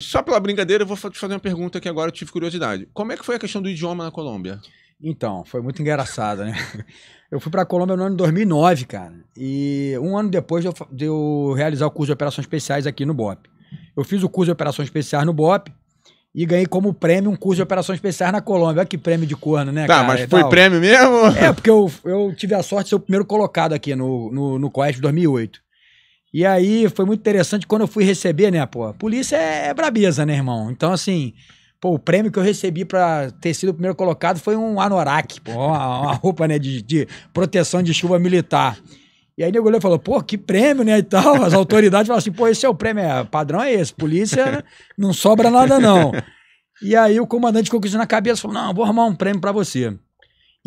Só pela brincadeira, eu vou te fazer uma pergunta que agora eu tive curiosidade. Como é que foi a questão do idioma na Colômbia? Então, foi muito engraçado, né? Eu fui para a Colômbia no ano de 2009, cara. E um ano depois de eu, realizar o curso de operações especiais aqui no BOP. Eu fiz o curso de operações especiais no BOP e ganhei como prêmio um curso de operações especiais na Colômbia. Olha que prêmio de corno, né, tá, cara? Tá, mas é foi prêmio mesmo? É, porque eu, eu tive a sorte de ser o primeiro colocado aqui no, no, no COES de 2008. E aí foi muito interessante quando eu fui receber, né, pô? Polícia é, é brabeza, né, irmão? Então, assim, pô, o prêmio que eu recebi para ter sido o primeiro colocado foi um anorak, pô, uma, uma roupa, né, de, de, proteção de chuva militar. E aí o goleiro falou, pô, que prêmio, né, e tal. As autoridades falaram assim, pô, esse é o prêmio, é, padrão é esse, polícia não sobra nada não. E aí o comandante ficou com isso na cabeça, falou, não, vou arrumar um prêmio para você.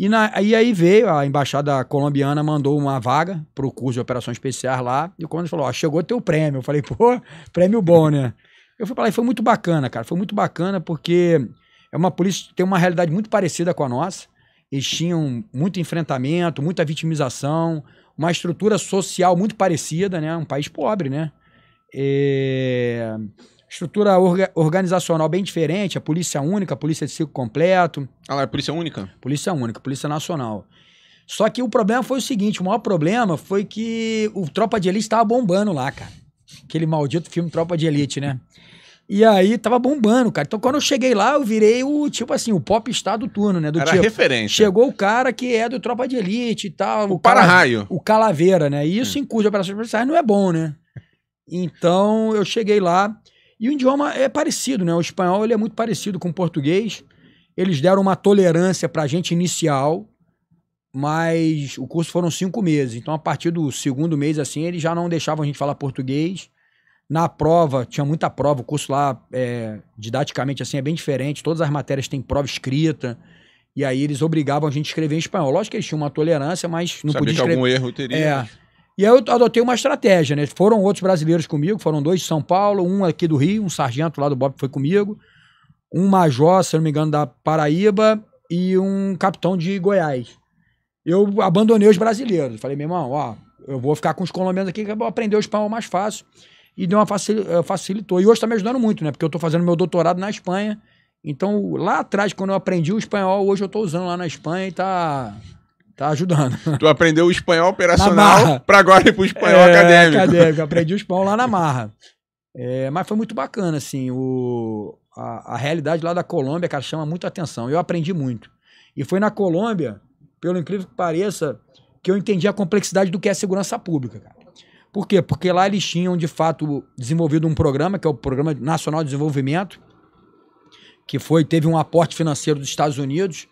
E, na, e aí veio, a embaixada colombiana mandou uma vaga para o curso de operações especiais lá, e o comandante falou, ó, chegou teu prêmio. Eu falei, pô, prêmio bom, né? Eu fui para lá e foi muito bacana, cara, foi muito bacana porque é uma polícia que tem uma realidade muito parecida com a nossa, eles tinham muito enfrentamento, muita vitimização, uma estrutura social muito parecida, né? Um país pobre, né? É estrutura orga, organizacional bem diferente, a polícia única, a polícia de ciclo completo. Ah, é polícia única? Polícia única, polícia nacional. Só que o problema foi o seguinte, o maior problema foi que o Tropa de Elite estava bombando lá, cara. Aquele maldito filme Tropa de Elite, né? E aí tava bombando, cara. Então quando eu cheguei lá, eu virei o, tipo assim, o pop star do turno, né? Do Era tipo, referência. Chegou o cara que é do Tropa de Elite e tal. O, o para-raio. O Calaveira, né? E isso hum. em curso de operações policiais não é bom, né? Então eu cheguei lá, e o idioma é parecido, né? O espanhol ele é muito parecido com o português. Eles deram uma tolerância para a gente inicial, mas o curso foram cinco meses. Então, a partir do segundo mês, assim, eles já não deixavam a gente falar português. Na prova, tinha muita prova, o curso lá, é, didaticamente, assim, é bem diferente. Todas as matérias têm prova escrita. E aí eles obrigavam a gente a escrever em espanhol. Lógico que eles tinham uma tolerância, mas não Sabia podia escrever. que algum erro teria. É, mas... E aí eu adotei uma estratégia, né? Foram outros brasileiros comigo, foram dois de São Paulo, um aqui do Rio, um sargento lá do Bob foi comigo, um major, se não me engano, da Paraíba e um capitão de Goiás. Eu abandonei os brasileiros. Falei, meu irmão, ó, eu vou ficar com os colombianos aqui que eu vou aprender o espanhol mais fácil. E deu uma facil... Eh, facilitou. E hoje está me ajudando muito, né? Porque eu estou fazendo meu doutorado na Espanha. Então, lá atrás, quando eu aprendi o espanhol, hoje eu estou usando lá na Espanha e tá Tá ajudando. Tu aprendeu o espanhol operacional para agora ir pro espanhol é, acadêmico. acadêmico. Aprendi o espanhol lá na marra. É, mas foi muito bacana, assim. O, a, a, realidade lá da Colômbia, cara, chama muito atenção. Eu aprendi muito. E foi na Colômbia, pelo incrível que pareça, que eu entendi a complexidade do que é segurança pública, cara. Por quê? Porque lá eles tinham, de fato, desenvolvido um programa, que é o Programa Nacional de Desenvolvimento, que foi teve um aporte financeiro dos Estados Unidos.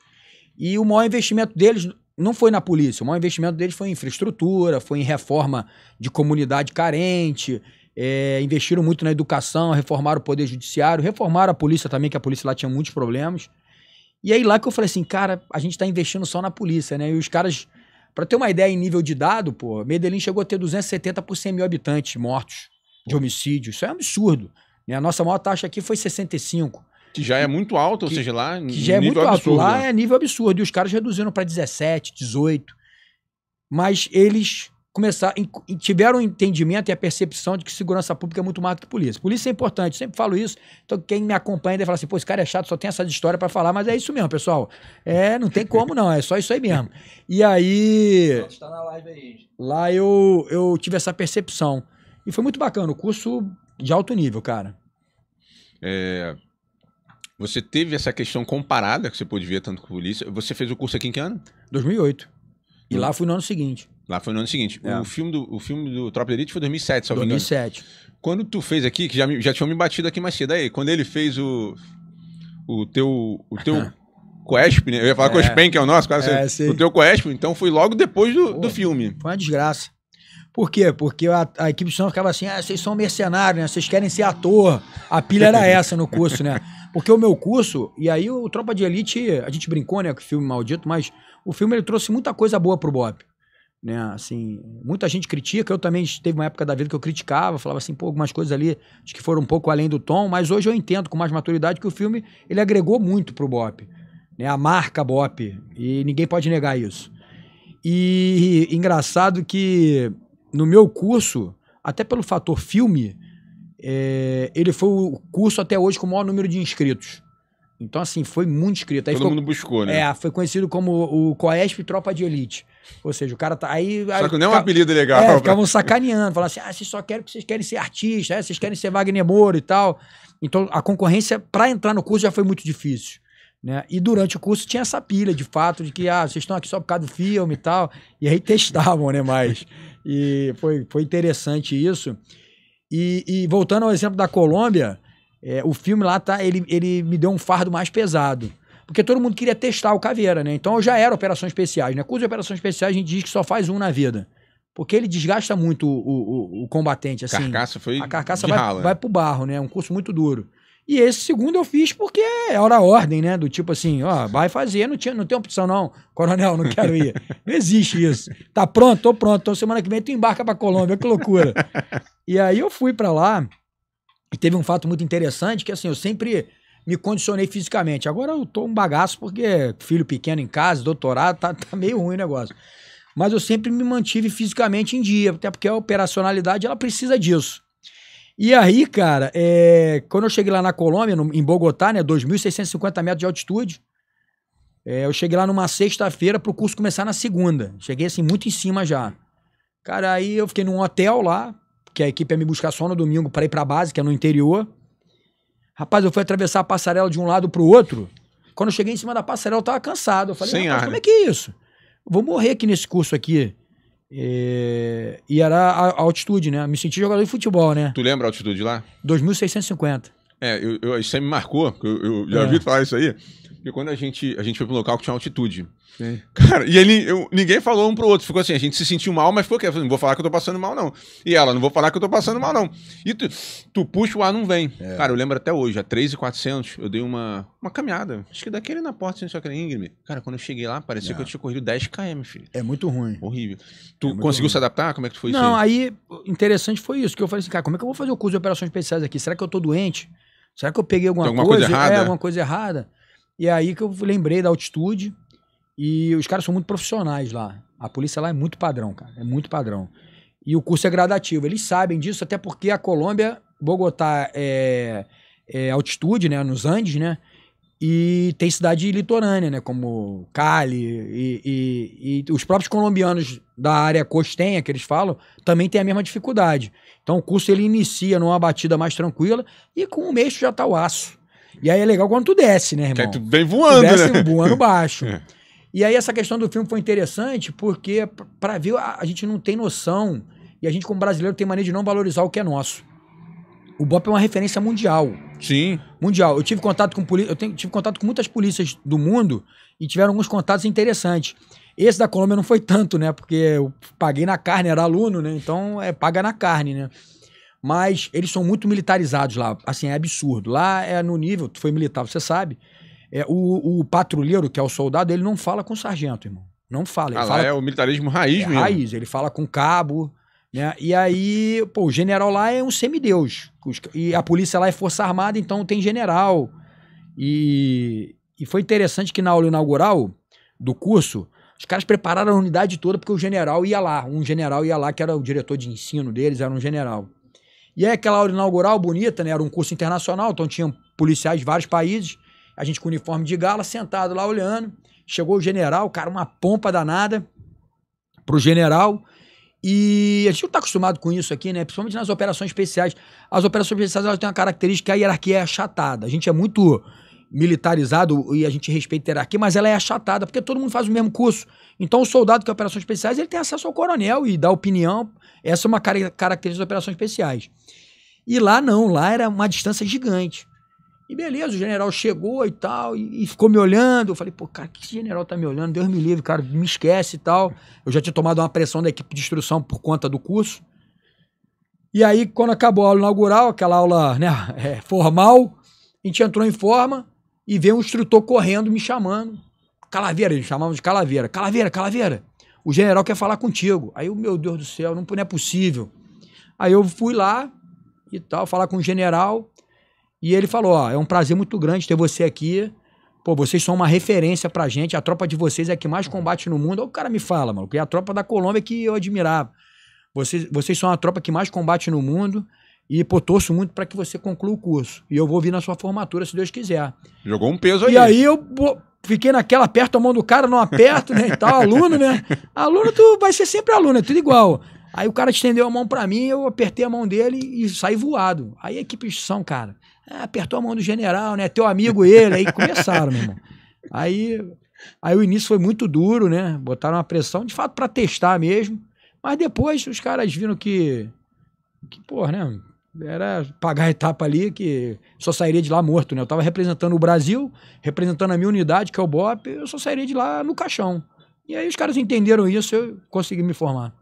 E o maior investimento deles não foi na polícia. O maior investimento deles foi em infraestrutura, foi em reforma de comunidade carente, é, investiram muito na educação, reformaram o poder judiciário, reformaram a polícia também, que a polícia lá tinha muitos problemas. E aí lá que eu falei assim, cara, a gente está investindo só na polícia, né? E os caras, para ter uma ideia em nível de dado, pô, Medellín chegou a ter 270 por 100 mil habitantes mortos de homicídio. Isso é um absurdo. Né? A nossa maior taxa aqui foi 65. Que já é muito alto, que, ou seja, lá. Que já é muito absurdo, alto. Lá né? é nível absurdo. E os caras reduziram para 17, 18. Mas eles começaram. Tiveram o entendimento e a percepção de que segurança pública é muito mais do que polícia. Polícia é importante, sempre falo isso. Então, quem me acompanha deve falar assim: pô, esse cara é chato, só tem essa história para falar. Mas é isso mesmo, pessoal. É, não tem como não, é só isso aí mesmo. E aí. Tá na live aí. Lá eu, eu tive essa percepção. E foi muito bacana, o curso de alto nível, cara. É, você teve essa questão comparada, que você pôde ver tanto com a polícia. Você fez o curso aqui em que ano? 2008. E hum. lá foi no ano seguinte. Lá foi no ano seguinte. É. O, filme do, o filme do Tropa de Elite foi 2007, se 2007. Quando tu fez aqui, que já, já tinham me batido aqui mais cedo aí, quando ele fez o, o teu, o teu Coesp, né? Eu ia falar é. Coespen, que é o nosso, quase é, assim, o teu Coesp, então foi logo depois do, Pô, do filme. Foi uma desgraça. Por quê? Porque a, a equipe de som ficava assim, ah, vocês são mercenários, né? Vocês querem ser ator. A pilha era essa no curso, né? Porque o meu curso, e aí o Tropa de Elite, a gente brincou, né, com o filme maldito, mas o filme ele trouxe muita coisa boa pro Bob. Né, assim, muita gente critica, eu também teve uma época da vida que eu criticava, falava assim, pô, algumas coisas ali acho que foram um pouco além do tom, mas hoje eu entendo com mais maturidade que o filme ele agregou muito pro Bop, né, a marca Bop, e ninguém pode negar isso. E, e engraçado que no meu curso, até pelo fator filme, é, ele foi o curso até hoje com o maior número de inscritos. Então, assim, foi muito inscrito. Aí Todo ficou, mundo buscou, né? É, foi conhecido como o Coesp Tropa de Elite. Ou seja, o cara tá. Aí, só que não é um apelido legal. É, pra... ficavam sacaneando, falavam assim: ah, vocês só querem que vocês querem ser artista, é, vocês querem ser Wagner Moura e tal. Então, a concorrência para entrar no curso já foi muito difícil. Né? E durante o curso tinha essa pilha, de fato, de que ah, vocês estão aqui só por causa do filme e tal. E aí testavam, né? Mas. E foi, foi interessante isso. E, e voltando ao exemplo da Colômbia, é, o filme lá tá, ele, ele me deu um fardo mais pesado. Porque todo mundo queria testar o Caveira, né? Então eu já era operações especiais, né? Curso de operações especiais a gente diz que só faz um na vida. Porque ele desgasta muito o, o, o combatente, assim. Carcaça foi a carcaça vai, rala. vai pro barro, né? É um curso muito duro. E esse segundo eu fiz porque é hora ordem, né? Do tipo assim, ó, vai fazer, não, tinha, não tem opção não. Coronel, não quero ir. Não existe isso. Tá pronto? Tô pronto. Então semana que vem tu embarca pra Colômbia, que loucura. E aí eu fui para lá e teve um fato muito interessante que assim, eu sempre me condicionei fisicamente. Agora eu tô um bagaço porque filho pequeno em casa, doutorado, tá, tá meio ruim o negócio. Mas eu sempre me mantive fisicamente em dia, até porque a operacionalidade ela precisa disso. E aí, cara, é, quando eu cheguei lá na Colômbia, no, em Bogotá, né, 2.650 metros de altitude, é, eu cheguei lá numa sexta-feira pro curso começar na segunda. Cheguei assim, muito em cima já. Cara, aí eu fiquei num hotel lá, que a equipe ia me buscar só no domingo para ir pra base, que é no interior. Rapaz, eu fui atravessar a passarela de um lado pro outro. Quando eu cheguei em cima da passarela, eu tava cansado. Eu falei, Sem ar, como é né? que é isso? vou morrer aqui nesse curso aqui. É, e era a, a altitude, né? Me senti jogador de futebol, né? Tu lembra a altitude lá? 2.650. É, eu, eu, isso aí me marcou, eu, eu já é. ouvi falar isso aí. Porque quando a gente, a gente foi pra um local que tinha altitude. Sim. Cara, e ele, eu, ninguém falou um pro outro. Ficou assim, a gente se sentiu mal, mas ficou aqui. Não vou falar que eu tô passando mal, não. E ela, não vou falar que eu tô passando mal, não. E tu, tu puxa o ar, não vem. É. Cara, eu lembro até hoje, a 3,400, eu dei uma, uma caminhada. Acho que daquele na porta, sem assim, só aquele íngreme. Cara, quando eu cheguei lá, parecia é. que eu tinha corrido 10 km, filho. É muito ruim. Horrível. Tu é conseguiu ruim. se adaptar? Como é que foi não, isso? Não, aí? aí, interessante foi isso, que eu falei assim, cara, como é que eu vou fazer o curso de operações especiais aqui? Será que eu tô doente? Será que eu peguei alguma, alguma coisa? coisa é, errada? É, alguma coisa errada. E é aí que eu lembrei da altitude. E os caras são muito profissionais lá. A polícia lá é muito padrão, cara. É muito padrão. E o curso é gradativo. Eles sabem disso, até porque a Colômbia, Bogotá é, é altitude, né? Nos Andes, né? E tem cidade litorânea, né? Como Cali e, e, e os próprios colombianos da área costenha, que eles falam, também tem a mesma dificuldade. Então o curso ele inicia numa batida mais tranquila e com o mês já tá o aço. E aí é legal quando tu desce, né, irmão? Que tu vem voando, tu né? desce né? voando baixo. É. E aí essa questão do filme foi interessante porque, para ver, a, a, gente não tem noção e a gente, como brasileiro, tem maneira de não valorizar o que é nosso. O BOP é uma referência mundial. Sim. Mundial. Eu tive contato com eu tenho, tive contato com muitas polícias do mundo e tiveram alguns contatos interessantes. Esse da Colômbia não foi tanto, né? Porque eu paguei na carne, era aluno, né? Então é paga na carne, né? Mas eles são muito militarizados lá. Assim, é absurdo. Lá é no nível, tu foi militar, você sabe. É, o, o patrulheiro, que é o soldado, ele não fala com o sargento, irmão. Não fala. Ele ah, fala é o militarismo raiz é, mesmo. Raiz, ele fala com cabo, né? E aí, pô, o general lá é um semideus. E a polícia lá é força armada, então tem general. E, e foi interessante que na aula inaugural do curso, os caras prepararam a unidade toda porque o general ia lá. Um general ia lá, que era o diretor de ensino deles, era um general. E aí aquela aula inaugural bonita, né? Era um curso internacional, então tinham policiais de vários países. A gente com uniforme de gala, sentado lá olhando. Chegou o general, cara, uma pompa danada pro general. E a gente não está acostumado com isso aqui, né? Principalmente nas operações especiais. As operações especiais elas têm uma característica que a hierarquia é achatada. A gente é muito militarizado e a gente respeita a hierarquia, mas ela é achatada, porque todo mundo faz o mesmo curso. Então o soldado que é operações especiais, ele tem acesso ao coronel e dá opinião. Essa é uma característica das operações especiais. E lá não, lá era uma distância gigante. E beleza, o general chegou e tal, e, e, ficou me olhando. Eu falei, pô, cara, que general tá me olhando? Deus me livre, cara, me esquece e tal. Eu já tinha tomado uma pressão da equipe de instrução por conta do curso. E aí, quando acabou a aula inaugural, aquela aula né, é, formal, a gente entrou em forma, e veio um instrutor correndo me chamando. Calaveira, eles chamavam de Calaveira. Calaveira, Calaveira, o general quer falar contigo. Aí o meu Deus do céu, não, não é possível. Aí eu fui lá e tal, falar com o general. E ele falou: Ó, é um prazer muito grande ter você aqui. Pô, vocês são uma referência pra gente. A tropa de vocês é a que mais combate no mundo. Aí o cara me fala, mano, que é a tropa da Colômbia que eu admirava. Vocês, vocês são a tropa que mais combate no mundo. E, pô, torço muito para que você conclua o curso. E eu vou vir na sua formatura, se Deus quiser. Jogou um peso aí. E aí eu fiquei naquela, aperto a mão do cara, não aperto, né? E tal, aluno, né? Aluno, tu vai ser sempre aluno, é tudo igual. Aí o cara estendeu a mão para mim, eu apertei a mão dele e saí voado. Aí a equipe de São, cara, ah, apertou a mão do general, né? Teu amigo ele, aí começaram, meu irmão. Aí, aí o início foi muito duro, né? Botaram uma pressão, de fato, para testar mesmo. Mas depois os caras viram que. Que porra, né? era pagar a etapa ali que só sairia de lá morto, né? Eu estava representando o Brasil, representando a minha unidade, que é o BOP, eu só sairia de lá no caixão. E aí os caras entenderam isso, eu consegui me formar.